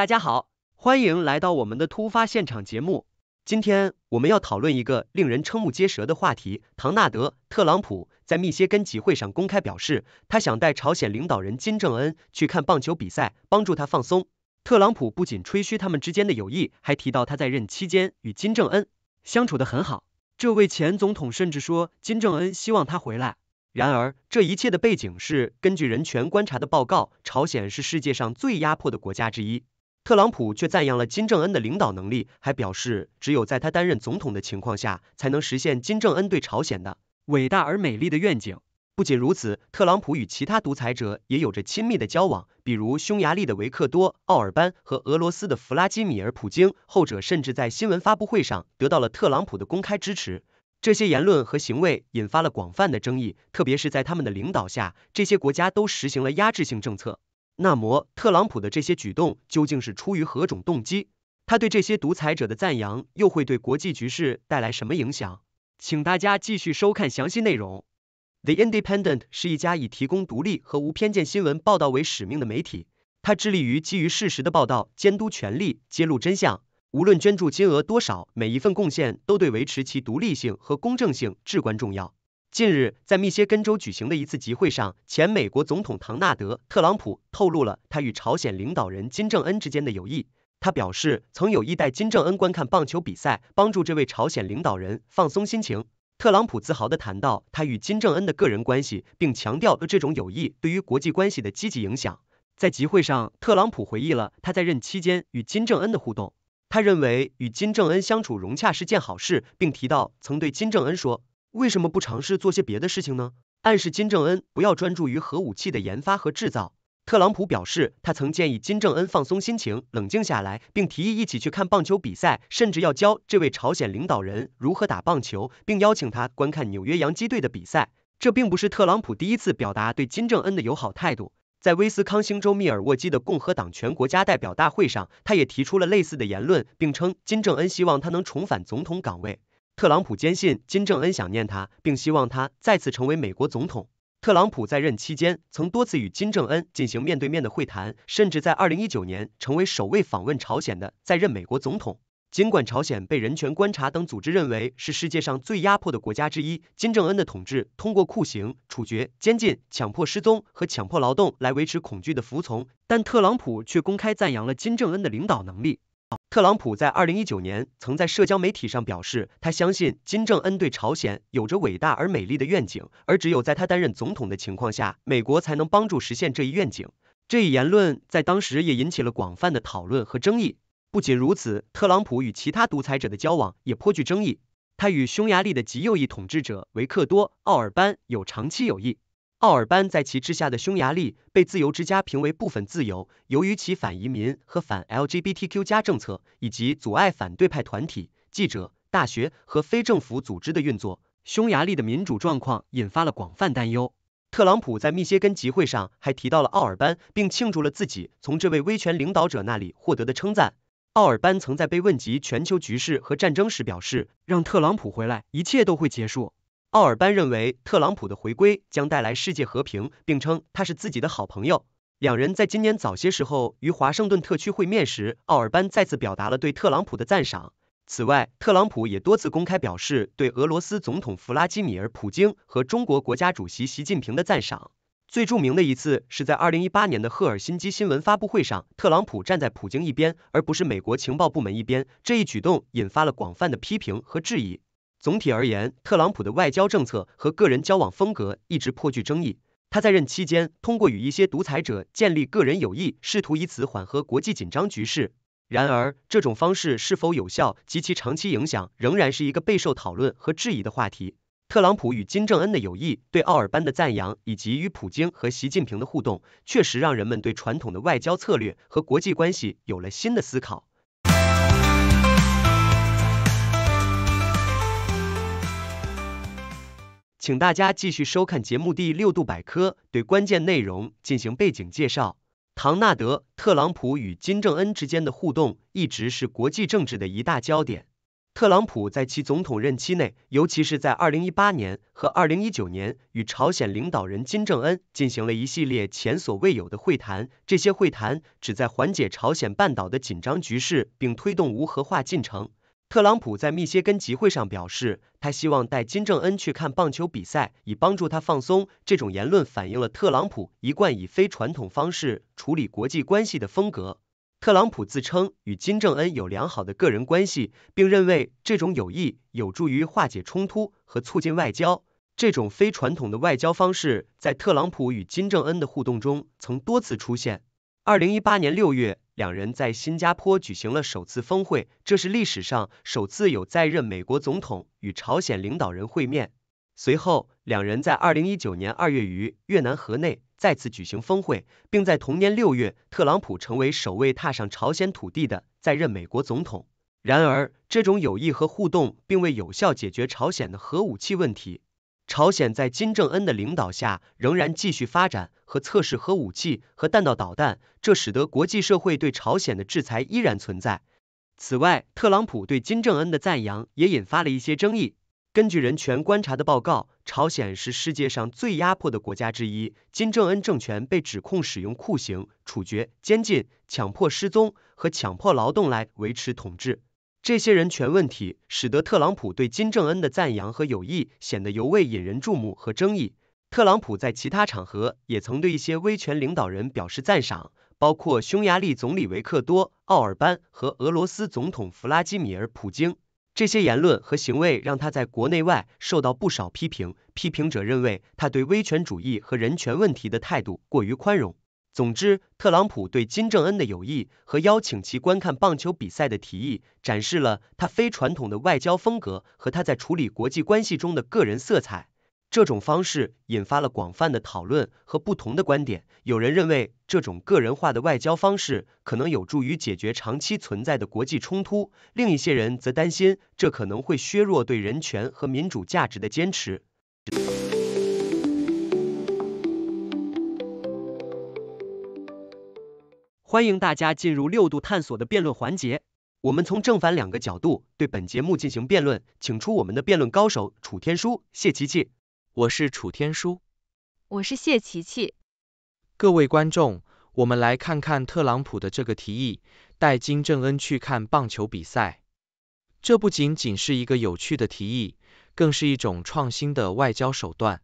大家好，欢迎来到我们的突发现场节目。今天我们要讨论一个令人瞠目结舌的话题：唐纳德·特朗普在密歇根集会上公开表示，他想带朝鲜领导人金正恩去看棒球比赛，帮助他放松。特朗普不仅吹嘘他们之间的友谊，还提到他在任期间与金正恩相处得很好。这位前总统甚至说金正恩希望他回来。然而，这一切的背景是，根据人权观察的报告，朝鲜是世界上最压迫的国家之一。特朗普却赞扬了金正恩的领导能力，还表示只有在他担任总统的情况下，才能实现金正恩对朝鲜的伟大而美丽的愿景。不仅如此，特朗普与其他独裁者也有着亲密的交往，比如匈牙利的维克多·奥尔班和俄罗斯的弗拉基米尔·普京，后者甚至在新闻发布会上得到了特朗普的公开支持。这些言论和行为引发了广泛的争议，特别是在他们的领导下，这些国家都实行了压制性政策。那么，特朗普的这些举动究竟是出于何种动机？他对这些独裁者的赞扬又会对国际局势带来什么影响？请大家继续收看详细内容。The Independent 是一家以提供独立和无偏见新闻报道为使命的媒体，它致力于基于事实的报道、监督权力、揭露真相。无论捐助金额多少，每一份贡献都对维持其独立性和公正性至关重要。近日，在密歇根州举行的一次集会上，前美国总统唐纳德·特朗普透露了他与朝鲜领导人金正恩之间的友谊。他表示曾有意带金正恩观看棒球比赛，帮助这位朝鲜领导人放松心情。特朗普自豪地谈到他与金正恩的个人关系，并强调了这种友谊对于国际关系的积极影响。在集会上，特朗普回忆了他在任期间与金正恩的互动。他认为与金正恩相处融洽是件好事，并提到曾对金正恩说。为什么不尝试做些别的事情呢？暗示金正恩不要专注于核武器的研发和制造。特朗普表示，他曾建议金正恩放松心情，冷静下来，并提议一起去看棒球比赛，甚至要教这位朝鲜领导人如何打棒球，并邀请他观看纽约洋基队的比赛。这并不是特朗普第一次表达对金正恩的友好态度。在威斯康星州密尔沃基的共和党全国家代表大会上，他也提出了类似的言论，并称金正恩希望他能重返总统岗位。特朗普坚信金正恩想念他，并希望他再次成为美国总统。特朗普在任期间，曾多次与金正恩进行面对面的会谈，甚至在二零一九年成为首位访问朝鲜的在任美国总统。尽管朝鲜被人权观察等组织认为是世界上最压迫的国家之一，金正恩的统治通过酷刑、处决、监禁、强迫失踪和强迫劳动来维持恐惧的服从，但特朗普却公开赞扬了金正恩的领导能力。特朗普在二零一九年曾在社交媒体上表示，他相信金正恩对朝鲜有着伟大而美丽的愿景，而只有在他担任总统的情况下，美国才能帮助实现这一愿景。这一言论在当时也引起了广泛的讨论和争议。不仅如此，特朗普与其他独裁者的交往也颇具争议。他与匈牙利的极右翼统治者维克多·奥尔班有长期友谊。奥尔班在其治下的匈牙利被自由之家评为部分自由，由于其反移民和反 LGBTQ 加政策，以及阻碍反对派团体、记者、大学和非政府组织的运作，匈牙利的民主状况引发了广泛担忧。特朗普在密歇根集会上还提到了奥尔班，并庆祝了自己从这位威权领导者那里获得的称赞。奥尔班曾在被问及全球局势和战争时表示：“让特朗普回来，一切都会结束。”奥尔班认为，特朗普的回归将带来世界和平，并称他是自己的好朋友。两人在今年早些时候于华盛顿特区会面时，奥尔班再次表达了对特朗普的赞赏。此外，特朗普也多次公开表示对俄罗斯总统弗拉基米尔·普京和中国国家主席习近平的赞赏。最著名的一次是在二零一八年的赫尔辛基新闻发布会上，特朗普站在普京一边，而不是美国情报部门一边，这一举动引发了广泛的批评和质疑。总体而言，特朗普的外交政策和个人交往风格一直颇具争议。他在任期间，通过与一些独裁者建立个人友谊，试图以此缓和国际紧张局势。然而，这种方式是否有效及其长期影响仍然是一个备受讨论和质疑的话题。特朗普与金正恩的友谊、对奥尔班的赞扬，以及与普京和习近平的互动，确实让人们对传统的外交策略和国际关系有了新的思考。请大家继续收看节目第六度百科，对关键内容进行背景介绍。唐纳德·特朗普与金正恩之间的互动一直是国际政治的一大焦点。特朗普在其总统任期内，尤其是在2018年和2019年，与朝鲜领导人金正恩进行了一系列前所未有的会谈。这些会谈旨在缓解朝鲜半岛的紧张局势，并推动无核化进程。特朗普在密歇根集会上表示，他希望带金正恩去看棒球比赛，以帮助他放松。这种言论反映了特朗普一贯以非传统方式处理国际关系的风格。特朗普自称与金正恩有良好的个人关系，并认为这种友谊有助于化解冲突和促进外交。这种非传统的外交方式在特朗普与金正恩的互动中曾多次出现。二零一八年六月，两人在新加坡举行了首次峰会，这是历史上首次有在任美国总统与朝鲜领导人会面。随后，两人在二零一九年二月于越南河内再次举行峰会，并在同年六月，特朗普成为首位踏上朝鲜土地的在任美国总统。然而，这种友谊和互动并未有效解决朝鲜的核武器问题。朝鲜在金正恩的领导下，仍然继续发展和测试核武器和弹道导弹，这使得国际社会对朝鲜的制裁依然存在。此外，特朗普对金正恩的赞扬也引发了一些争议。根据人权观察的报告，朝鲜是世界上最压迫的国家之一，金正恩政权被指控使用酷刑、处决、监禁、强迫失踪和强迫劳动来维持统治。这些人权问题使得特朗普对金正恩的赞扬和友谊显得尤为引人注目和争议。特朗普在其他场合也曾对一些威权领导人表示赞赏，包括匈牙利总理维克多·奥尔班和俄罗斯总统弗拉基米尔·普京。这些言论和行为让他在国内外受到不少批评，批评者认为他对威权主义和人权问题的态度过于宽容。总之，特朗普对金正恩的友谊和邀请其观看棒球比赛的提议，展示了他非传统的外交风格和他在处理国际关系中的个人色彩。这种方式引发了广泛的讨论和不同的观点。有人认为这种个人化的外交方式可能有助于解决长期存在的国际冲突，另一些人则担心这可能会削弱对人权和民主价值的坚持。欢迎大家进入六度探索的辩论环节，我们从正反两个角度对本节目进行辩论，请出我们的辩论高手楚天舒、谢琪琪。我是楚天舒，我是谢琪琪。各位观众，我们来看看特朗普的这个提议，带金正恩去看棒球比赛。这不仅仅是一个有趣的提议，更是一种创新的外交手段。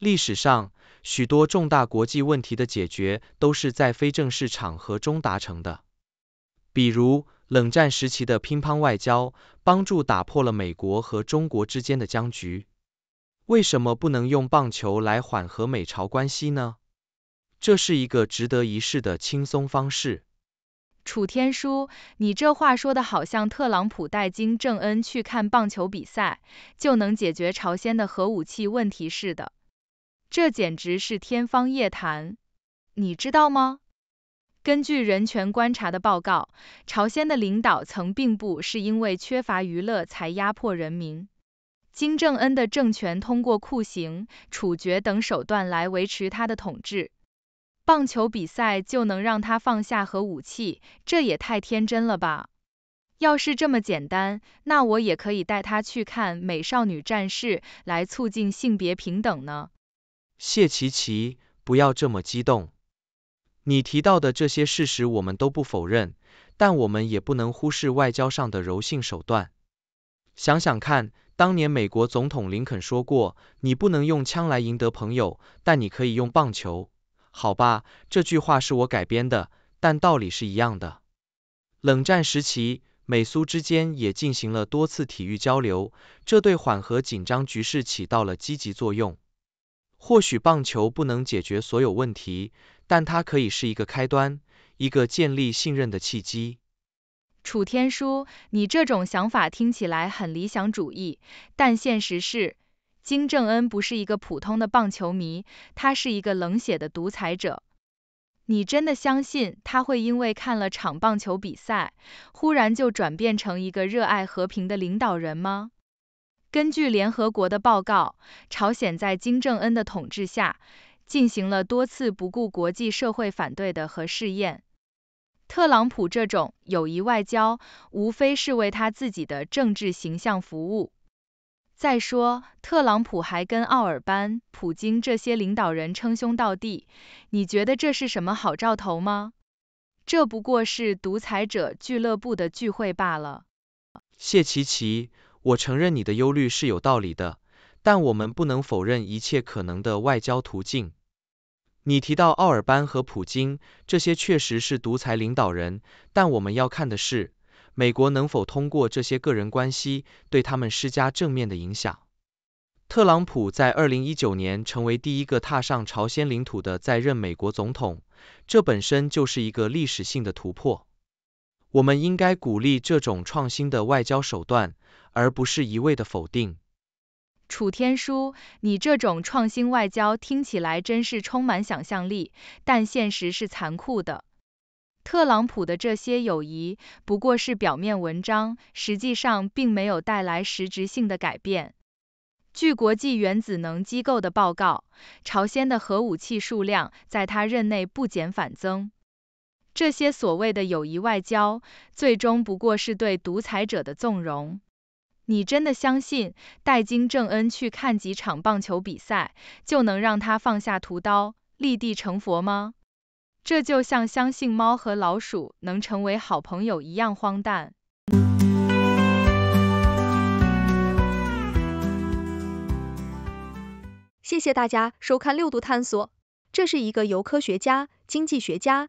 历史上，许多重大国际问题的解决都是在非正式场合中达成的，比如冷战时期的乒乓外交，帮助打破了美国和中国之间的僵局。为什么不能用棒球来缓和美朝关系呢？这是一个值得一试的轻松方式。楚天舒，你这话说的好像特朗普带金正恩去看棒球比赛，就能解决朝鲜的核武器问题似的。这简直是天方夜谭，你知道吗？根据人权观察的报告，朝鲜的领导层并不是因为缺乏娱乐才压迫人民。金正恩的政权通过酷刑、处决等手段来维持他的统治。棒球比赛就能让他放下核武器，这也太天真了吧！要是这么简单，那我也可以带他去看《美少女战士》来促进性别平等呢。谢琪琪，不要这么激动。你提到的这些事实我们都不否认，但我们也不能忽视外交上的柔性手段。想想看，当年美国总统林肯说过：“你不能用枪来赢得朋友，但你可以用棒球。”好吧，这句话是我改编的，但道理是一样的。冷战时期，美苏之间也进行了多次体育交流，这对缓和紧张局势起到了积极作用。或许棒球不能解决所有问题，但它可以是一个开端，一个建立信任的契机。楚天舒，你这种想法听起来很理想主义，但现实是，金正恩不是一个普通的棒球迷，他是一个冷血的独裁者。你真的相信他会因为看了场棒球比赛，忽然就转变成一个热爱和平的领导人吗？”根据联合国的报告，朝鲜在金正恩的统治下进行了多次不顾国际社会反对的核试验。特朗普这种友谊外交，无非是为他自己的政治形象服务。再说，特朗普还跟奥尔班、普京这些领导人称兄道弟，你觉得这是什么好兆头吗？这不过是独裁者俱乐部的聚会罢了。谢奇奇。我承认你的忧虑是有道理的，但我们不能否认一切可能的外交途径。你提到奥尔班和普京，这些确实是独裁领导人，但我们要看的是美国能否通过这些个人关系对他们施加正面的影响。特朗普在二零一九年成为第一个踏上朝鲜领土的在任美国总统，这本身就是一个历史性的突破。我们应该鼓励这种创新的外交手段，而不是一味的否定。楚天舒，你这种创新外交听起来真是充满想象力，但现实是残酷的。特朗普的这些友谊不过是表面文章，实际上并没有带来实质性的改变。据国际原子能机构的报告，朝鲜的核武器数量在他任内不减反增。这些所谓的友谊外交，最终不过是对独裁者的纵容。你真的相信带金正恩去看几场棒球比赛，就能让他放下屠刀，立地成佛吗？这就像相信猫和老鼠能成为好朋友一样荒诞。谢谢大家收看六度探索，这是一个由科学家、经济学家。